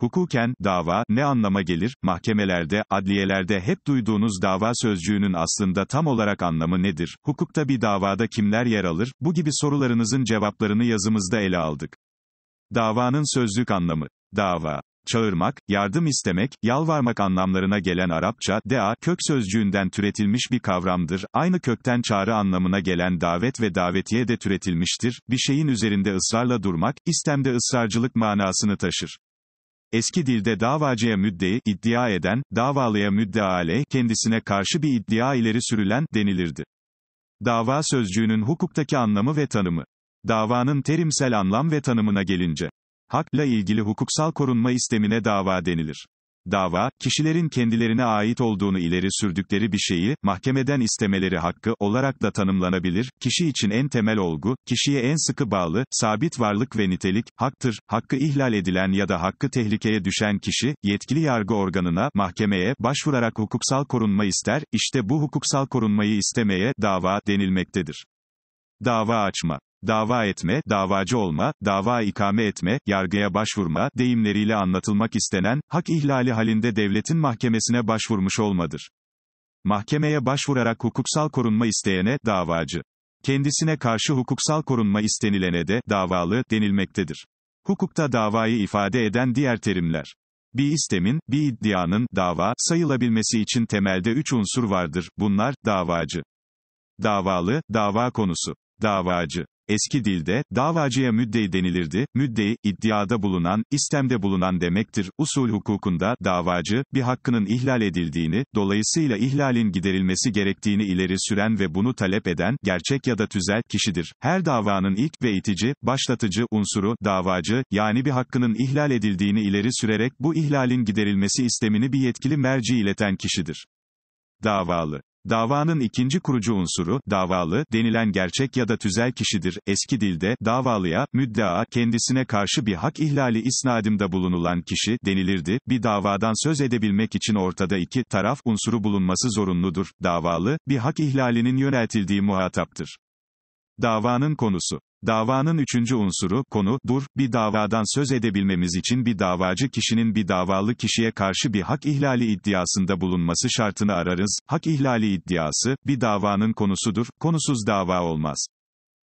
Hukuken, dava, ne anlama gelir? Mahkemelerde, adliyelerde hep duyduğunuz dava sözcüğünün aslında tam olarak anlamı nedir? Hukukta bir davada kimler yer alır? Bu gibi sorularınızın cevaplarını yazımızda ele aldık. Davanın sözlük anlamı. Dava. Çağırmak, yardım istemek, yalvarmak anlamlarına gelen Arapça, dea, kök sözcüğünden türetilmiş bir kavramdır. Aynı kökten çağrı anlamına gelen davet ve davetiye de türetilmiştir. Bir şeyin üzerinde ısrarla durmak, istemde ısrarcılık manasını taşır. Eski dilde davacıya müddei, iddia eden, davalıya müddeale, kendisine karşı bir iddia ileri sürülen, denilirdi. Dava sözcüğünün hukuktaki anlamı ve tanımı. Davanın terimsel anlam ve tanımına gelince, hakla ilgili hukuksal korunma istemine dava denilir. Dava, kişilerin kendilerine ait olduğunu ileri sürdükleri bir şeyi, mahkemeden istemeleri hakkı olarak da tanımlanabilir, kişi için en temel olgu, kişiye en sıkı bağlı, sabit varlık ve nitelik, haktır, hakkı ihlal edilen ya da hakkı tehlikeye düşen kişi, yetkili yargı organına, mahkemeye, başvurarak hukuksal korunma ister, işte bu hukuksal korunmayı istemeye, dava, denilmektedir. Dava açma dava etme, davacı olma, dava ikame etme, yargıya başvurma deyimleriyle anlatılmak istenen, hak ihlali halinde devletin mahkemesine başvurmuş olmadır. Mahkemeye başvurarak hukuksal korunma isteyene, davacı. Kendisine karşı hukuksal korunma istenilene de, davalı, denilmektedir. Hukukta davayı ifade eden diğer terimler. Bir istemin, bir iddianın, dava, sayılabilmesi için temelde üç unsur vardır, bunlar, davacı. Davalı, dava konusu. Davacı. Eski dilde, davacıya müddei denilirdi, müddei, iddiada bulunan, istemde bulunan demektir. Usul hukukunda, davacı, bir hakkının ihlal edildiğini, dolayısıyla ihlalin giderilmesi gerektiğini ileri süren ve bunu talep eden, gerçek ya da tüzel, kişidir. Her davanın ilk ve itici, başlatıcı, unsuru, davacı, yani bir hakkının ihlal edildiğini ileri sürerek bu ihlalin giderilmesi istemini bir yetkili merci ileten kişidir. Davalı Davanın ikinci kurucu unsuru, davalı, denilen gerçek ya da tüzel kişidir. Eski dilde, davalıya, müddaa, kendisine karşı bir hak ihlali isnadimde bulunulan kişi, denilirdi. Bir davadan söz edebilmek için ortada iki, taraf, unsuru bulunması zorunludur. Davalı, bir hak ihlalinin yöneltildiği muhataptır. Davanın konusu Davanın üçüncü unsuru, konu, dur, bir davadan söz edebilmemiz için bir davacı kişinin bir davalı kişiye karşı bir hak ihlali iddiasında bulunması şartını ararız. Hak ihlali iddiası, bir davanın konusudur, konusuz dava olmaz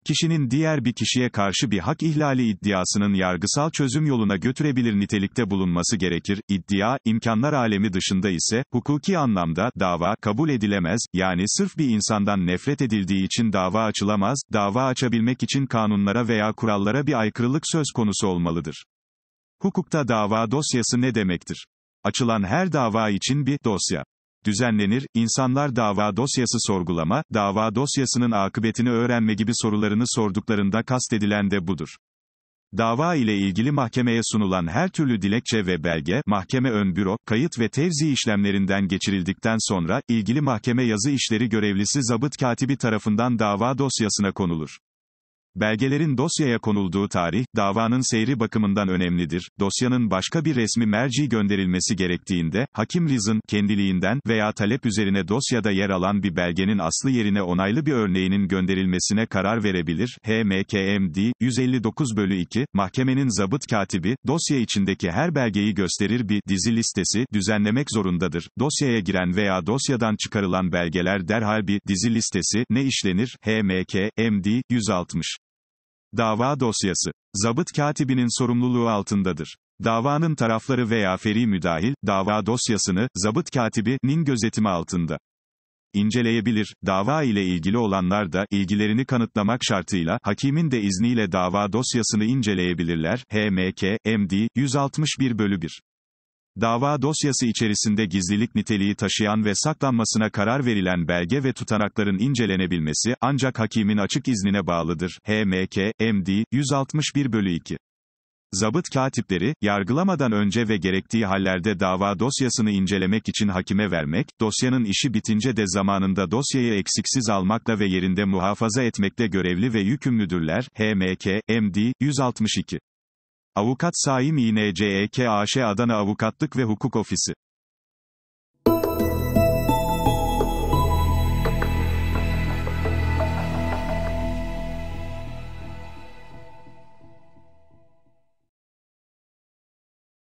kişinin diğer bir kişiye karşı bir hak ihlali iddiasının yargısal çözüm yoluna götürebilir nitelikte bulunması gerekir. İddia, imkanlar alemi dışında ise, hukuki anlamda, dava, kabul edilemez, yani sırf bir insandan nefret edildiği için dava açılamaz, dava açabilmek için kanunlara veya kurallara bir aykırılık söz konusu olmalıdır. Hukukta dava dosyası ne demektir? Açılan her dava için bir dosya düzenlenir, insanlar dava dosyası sorgulama, dava dosyasının akıbetini öğrenme gibi sorularını sorduklarında kastedilen de budur. Dava ile ilgili mahkemeye sunulan her türlü dilekçe ve belge, mahkeme ön büro, kayıt ve tevzi işlemlerinden geçirildikten sonra, ilgili mahkeme yazı işleri görevlisi zabıt katibi tarafından dava dosyasına konulur. Belgelerin dosyaya konulduğu tarih, davanın seyri bakımından önemlidir. Dosyanın başka bir resmi merci gönderilmesi gerektiğinde, hakim Riz'in, kendiliğinden veya talep üzerine dosyada yer alan bir belgenin aslı yerine onaylı bir örneğinin gönderilmesine karar verebilir. HMKMD, 159 bölü 2, mahkemenin zabıt katibi, dosya içindeki her belgeyi gösterir bir dizi listesi düzenlemek zorundadır. Dosyaya giren veya dosyadan çıkarılan belgeler derhal bir dizi listesi ne işlenir? HMKMD, 160. Dava dosyası. Zabıt katibinin sorumluluğu altındadır. Davanın tarafları veya feri müdahil, dava dosyasını, zabıt katibi,nin gözetimi altında inceleyebilir, dava ile ilgili olanlar da, ilgilerini kanıtlamak şartıyla, hakimin de izniyle dava dosyasını inceleyebilirler, HMK, MD, 161 bölü 1. Dava dosyası içerisinde gizlilik niteliği taşıyan ve saklanmasına karar verilen belge ve tutanakların incelenebilmesi, ancak hakimin açık iznine bağlıdır. HMK, MD, 161 bölü 2. Zabıt katipleri, yargılamadan önce ve gerektiği hallerde dava dosyasını incelemek için hakime vermek, dosyanın işi bitince de zamanında dosyayı eksiksiz almakla ve yerinde muhafaza etmekle görevli ve yükümlüdürler, HMK, MD, 162. Avukat Saim İNCEKAŞ Adana Avukatlık ve Hukuk Ofisi